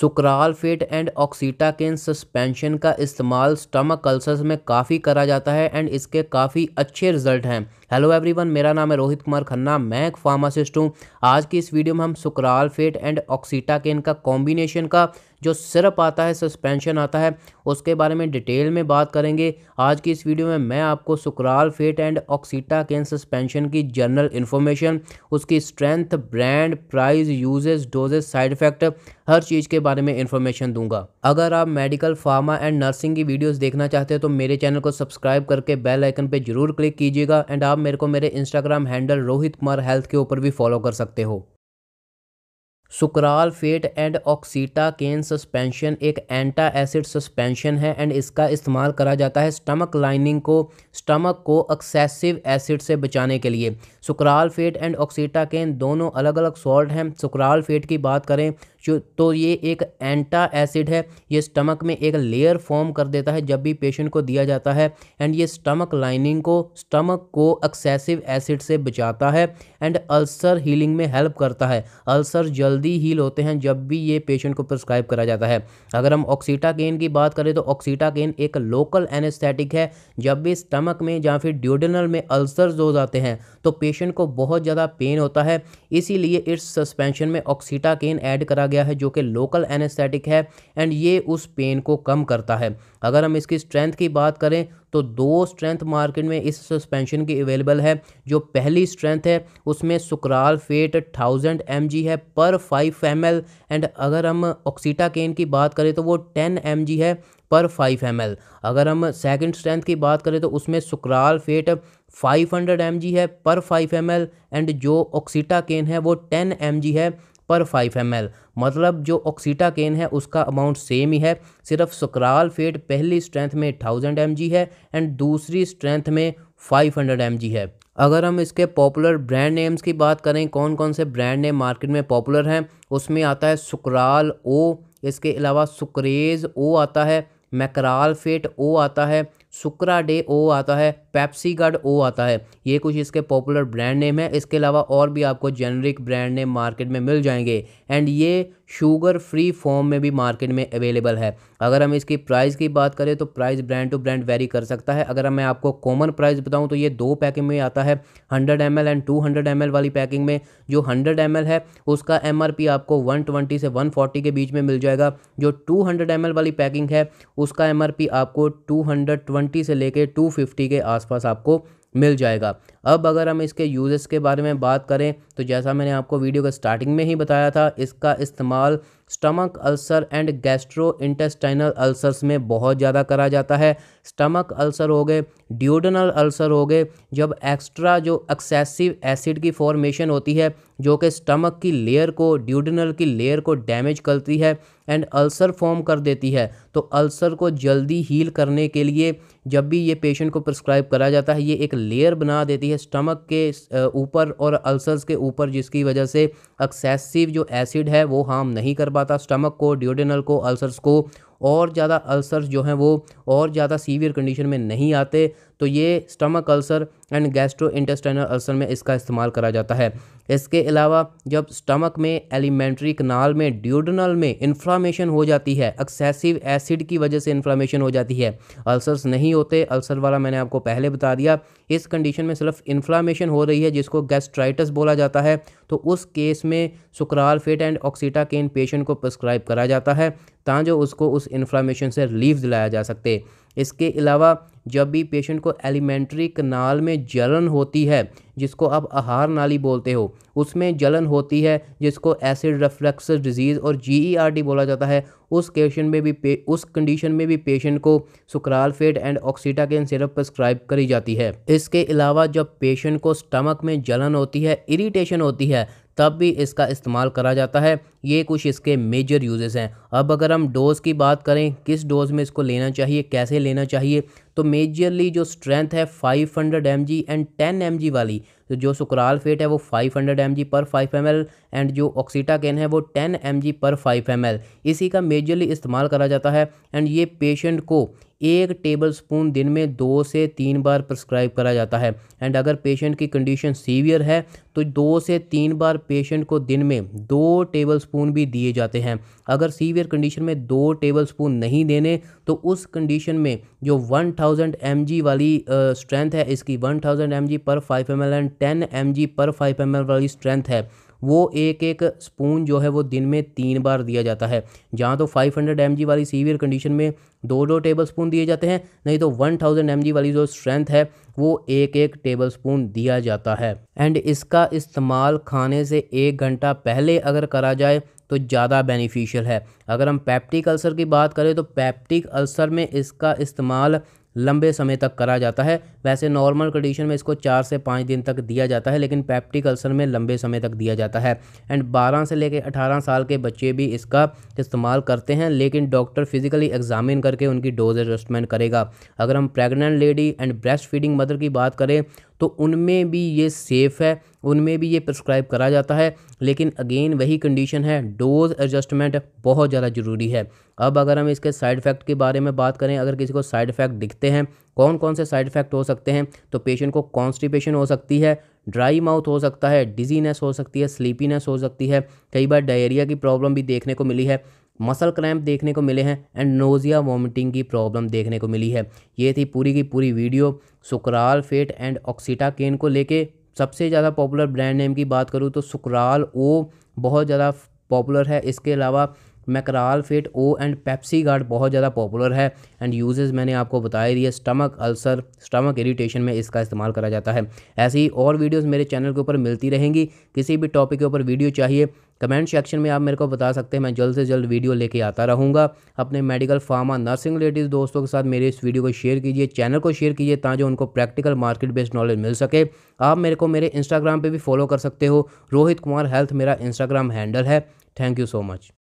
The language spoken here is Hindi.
सुक्रालफेट एंड ऑक्सीटाकेन सस्पेंशन का इस्तेमाल स्टमक अल्सर्स में काफ़ी करा जाता है एंड इसके काफ़ी अच्छे रिजल्ट हैं हेलो एवरीवन मेरा नाम है रोहित कुमार खन्ना मैं एक फार्मासिस्ट हूँ आज की इस वीडियो में हम सुक्रालफेट एंड ऑक्सीटाकेन का कॉम्बिनेशन का जो सिरप आता है सस्पेंशन आता है उसके बारे में डिटेल में बात करेंगे आज की इस वीडियो में मैं आपको sucralfate and oxetacaine suspension की जनरल इन्फॉर्मेशन उसकी strength brand price uses doses side effect हर चीज़ के बारे में इन्फॉर्मेशन दूंगा अगर आप मेडिकल फार्मा एंड नर्सिंग की वीडियोस देखना चाहते हैं तो मेरे चैनल को सब्सक्राइब करके बेल आइकन पर जरूर क्लिक कीजिएगा एंड आप मेरे को मेरे Instagram handle Rohit Kumar health के ऊपर भी फॉलो कर सकते हो फेट एंड ऑक्सीटा केन सस्पेंशन एक एंटा एसिड सस्पेंशन है एंड इसका इस्तेमाल करा जाता है स्टमक लाइनिंग को स्टमक को एक्सेसिव एसिड से बचाने के लिए सुकराल फेट एंड ऑक्सीटाकेन दोनों अलग अलग सॉल्ट हैं सुकराल फेट की बात करें तो ये एक एंटा एसिड है ये स्टमक में एक लेयर फॉर्म कर देता है जब भी पेशेंट को दिया जाता है एंड ये स्टमक लाइनिंग को स्टमक को एक्सेसिव एसिड से बचाता है एंड अल्सर हीलिंग में हेल्प करता है अल्सर जल्दी हील होते हैं जब भी ये पेशेंट को प्रिस्क्राइब करा जाता है अगर हम ऑक्सीटाकेन की बात करें तो ऑक्सीटाकेन एक लोकल एनेस्थेटिक है जब भी स्टमक में या फिर ड्यूडनल में अल्सर्स हो जाते हैं तो पेशेंट को बहुत ज़्यादा पेन होता है इसीलिए इस सस्पेंशन में ऑक्सीटाकेन ऐड करा गया है जो कि लोकल एनेस्थेटिक है एंड ये उस पेन को कम करता है अगर हम इसकी स्ट्रेंथ की बात करें तो दो स्ट्रेंथ मार्केट में इस सस्पेंशन की अवेलेबल है जो पहली स्ट्रेंथ है उसमें सुकराल फेट थाउजेंड एम है पर फाइव एम एंड अगर हम ऑक्सीटाकेन की बात करें तो वो टेन एम है पर फाइव एम अगर हम सेकंड स्ट्रेंथ की बात करें तो उसमें sucralfate five hundred M G है पर फाइव एम एल एंड जो ऑक्सीटाकेन है वो टेन एम जी है पर फाइव एम एल मतलब जो ऑक्सीटाकेन है उसका अमाउंट सेम ही है सिर्फ सुकराल फेट पहली स्ट्रेंथ में थाउजेंड एम जी है एंड दूसरी स्ट्रेंथ में फाइव हंड्रेड एम जी है अगर हम इसके पॉपुलर ब्रांड नेम्स की बात करें कौन कौन से ब्रांड नेम मार्केट में पॉपुलर हैं उसमें आता है सुकराल ओ इसके अलावा सुक्रेज ओ आता है मैकराल फेट ओ आता है सुक्रा डे ओ आता है पैप्सी गार्ड ओ आता है ये कुछ इसके पॉपुलर ब्रांड नेम है इसके अलावा और भी आपको जेनरिक ब्रांड नेम मार्केट में मिल जाएंगे एंड ये शुगर फ्री फॉर्म में भी मार्केट में अवेलेबल है अगर हम इसकी प्राइस की बात करें तो price brand to brand vary कर सकता है अगर मैं आपको कॉमन प्राइस बताऊं तो ये दो पैकिंग में आता है 100 एम एंड 200 एम वाली पैकिंग में जो 100 एम है उसका एम आपको 120 से 140 के बीच में मिल जाएगा जो 200 एम वाली पैकिंग है उसका एम आपको 220 से लेके 250 के आसपास आपको मिल जाएगा अब अगर हम इसके यूजेस के बारे में बात करें तो जैसा मैंने आपको वीडियो के स्टार्टिंग में ही बताया था इसका इस्तेमाल stomach ulcer and gastrointestinal ulcers में बहुत ज़्यादा करा जाता है स्टमक अल्सर हो गए ड्यूडनल अल्सर हो गए जब एक्स्ट्रा जो एक्सेसिव एसिड की फॉर्मेशन होती है जो कि स्टमक की लेयर को ड्यूडनल की लेयर को डैमेज करती है एंड अल्सर फॉर्म कर देती है तो अल्सर को जल्दी हील करने के लिए जब भी ये पेशेंट को प्रिस्क्राइब करा जाता है ये एक लेयर बना देती है है स्टमक के ऊपर और अल्सर्स के ऊपर जिसकी वजह से एक्सेसिव जो एसिड है वो हार्म नहीं कर पाता स्टमक को ड्यूडेनल को अल्सर्स को और ज़्यादा अल्सर्स जो हैं वो और ज़्यादा सीवियर कंडीशन में नहीं आते तो ये stomach ulcer and gastrointestinal ulcer में इसका इस्तेमाल करा जाता है इसके अलावा जब स्टमक में एलिमेंट्री कनाल में ड्यूडनल में इन्फ्लामेशन हो जाती है एक्सेसिव एसिड की वजह से इन्फ्लामेशन हो जाती है अल्सर्स नहीं होते अल्सर वाला मैंने आपको पहले बता दिया इस कंडीशन में सिर्फ इन्फ्लामेशन हो रही है जिसको गैस्ट्राइटस बोला जाता है तो उस केस में सुकराल फेट एंड ऑक्सीटा के इन पेशेंट को प्रिस्क्राइब करा जाता है ताकि उसको उस इन्फ्लामेशन से रिलीफ दिलाया जा सकते इसके अलावा जब भी पेशेंट को एलिमेंट्री कनाल में जलन होती है जिसको आप आहार नाली बोलते हो उसमें जलन होती है जिसको एसिड रिफ्लेक्स डिजीज़ और जी e बोला जाता है उस केशन में भी उस कंडीशन में भी पेशेंट को sucralfate and oxetacaine syrup prescribe करी जाती है इसके अलावा जब पेशेंट को स्टमक में जलन होती है इरीटेशन होती है तब भी इसका इस्तेमाल करा जाता है ये कुछ इसके मेजर यूजेस हैं अब अगर हम डोज़ की बात करें किस डोज़ में इसको लेना चाहिए कैसे लेना चाहिए तो मेजरली जो स्ट्रेंथ है 500 हंड्रेड एम एंड 10 एम वाली तो जो सुकराल फेट है वो 500 हंड्रेड एम पर 5 एम एंड जो ऑक्सीटाकेन है वो 10 एम पर 5 एम इसी का मेजरली इस्तेमाल करा जाता है एंड ये पेशेंट को एक टेबलस्पून दिन में दो से तीन बार प्रिस्क्राइब करा जाता है एंड अगर पेशेंट की कंडीशन सीवियर है तो दो से तीन बार पेशेंट को दिन में दो टेबलस्पून भी दिए जाते हैं अगर सीवियर कंडीशन में दो टेबलस्पून नहीं देने तो उस कंडीशन में जो 1000 थाउजेंड वाली स्ट्रेंथ है इसकी 1000 थाउजेंड पर 5 M L and ten M पर 5 एम वाली स्ट्रेंथ है वो एक एक स्पून जो है वो दिन में तीन बार दिया जाता है जहाँ तो 500 हंड्रेड वाली सीवियर कंडीशन में दो दो टेबल स्पून दिए जाते हैं नहीं तो 1000 थाउजेंड वाली जो स्ट्रेंथ है वो एक एक टेबल स्पून दिया जाता है एंड इसका इस्तेमाल खाने से एक घंटा पहले अगर करा जाए तो ज़्यादा बेनिफिशियल है अगर हम पैप्टिक अल्सर की बात करें तो पैप्टिक अल्सर में इसका इस्तेमाल लंबे समय तक करा जाता है वैसे नॉर्मल कंडीशन में इसको चार से पाँच दिन तक दिया जाता है लेकिन पैप्टिक अल्सर में लंबे समय तक दिया जाता है एंड बारह से लेकर अठारह साल के बच्चे भी इसका इस्तेमाल करते हैं लेकिन डॉक्टर फिजिकली एग्जामिन करके उनकी डोज एडजस्टमेंट करेगा अगर हम pregnant lady and breast feeding mother की बात करें तो उनमें भी ये सेफ़ है उनमें भी ये प्रिस्क्राइब करा जाता है लेकिन अगेन वही कंडीशन है डोज एडजस्टमेंट बहुत ज़्यादा ज़रूरी है अब अगर हम इसके साइड इफ़ेक्ट के बारे में बात करें अगर किसी को साइड इफ़ेक्ट दिखते हैं कौन कौन से साइड इफ़ेक्ट हो सकते हैं तो पेशेंट को कॉन्स्टिपेशन हो सकती है ड्राई माउथ हो सकता है डिजीनेस हो सकती है स्लीपीनेस हो सकती है कई बार डायरिया की प्रॉब्लम भी देखने को मिली है मसल क्रैम्प देखने को मिले हैं एंड नोज़िया वॉमिटिंग की प्रॉब्लम देखने को मिली है ये थी पूरी की पूरी video sucralfate and oxetacaine को लेके सबसे ज़्यादा पॉपुलर ब्रांड नेम की बात करूँ तो सुकराल ओ बहुत ज़्यादा पॉपुलर है इसके अलावा मैकराल फेट ओ एंड पेप्सी गार्ड बहुत ज़्यादा पॉपुलर है एंड यूजेस मैंने आपको बताया दिए स्टमक अल्सर स्टमक इरिटेशन में इसका इस्तेमाल करा जाता है ऐसी और वीडियोस मेरे चैनल के ऊपर मिलती रहेंगी किसी भी टॉपिक के ऊपर वीडियो चाहिए कमेंट सेक्शन में आप मेरे को बता सकते हैं मैं जल्द से जल्द वीडियो लेके आता रहूँगा अपने मेडिकल फार्मा नर्सिंग रिलेटिव दोस्तों के साथ मेरे इस वीडियो को शेयर कीजिए चैनल को शेयर कीजिए ताकि उनको प्रैक्टिकल मार्केट बेस्ड नॉलेज मिल सके आप मेरे को मेरे इंस्टाग्राम पर भी फॉलो कर सकते हो रोहित कुमार हेल्थ मेरा इंस्टाग्राम हैंडल है थैंक यू सो मच